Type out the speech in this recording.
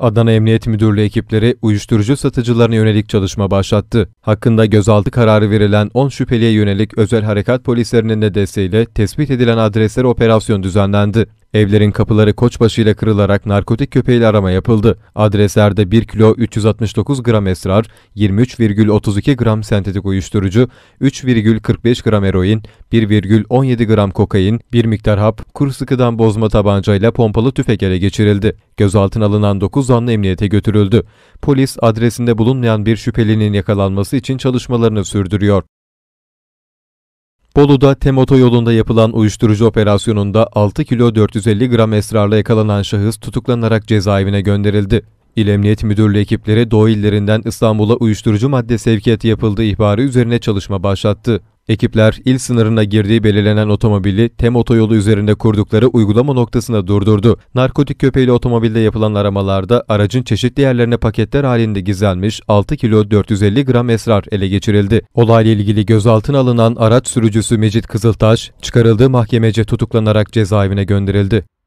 Adana Emniyet Müdürlüğü ekipleri uyuşturucu satıcılarına yönelik çalışma başlattı. Hakkında gözaltı kararı verilen 10 şüpheliye yönelik özel harekat polislerinin de desteğiyle tespit edilen adreslere operasyon düzenlendi. Evlerin kapıları koçbaşıyla kırılarak narkotik köpeğiyle arama yapıldı. Adreslerde 1 kilo 369 gram esrar, 23,32 gram sentetik uyuşturucu, 3,45 gram eroin, 1,17 gram kokain, bir miktar hap, kur sıkıdan bozma tabancayla pompalı tüfek ele geçirildi. Gözaltına alınan 9 zanlı emniyete götürüldü. Polis adresinde bulunmayan bir şüphelinin yakalanması için çalışmalarını sürdürüyor. Bolu'da Temoto yolunda yapılan uyuşturucu operasyonunda 6 kilo 450 gram esrarla yakalanan şahıs tutuklanarak cezaevine gönderildi. İl Emniyet Müdürlüğü ekipleri Doğu illerinden İstanbul'a uyuşturucu madde sevkiyatı yapıldığı ihbarı üzerine çalışma başlattı. Ekipler il sınırına girdiği belirlenen otomobili Tem otoyolu üzerinde kurdukları uygulama noktasında durdurdu. Narkotik köpeğiyle otomobilde yapılan aramalarda aracın çeşitli yerlerine paketler halinde gizlenmiş 6 kilo 450 gram esrar ele geçirildi. Olayla ilgili gözaltına alınan araç sürücüsü Mecit Kızıltaş çıkarıldığı mahkemece tutuklanarak cezaevine gönderildi.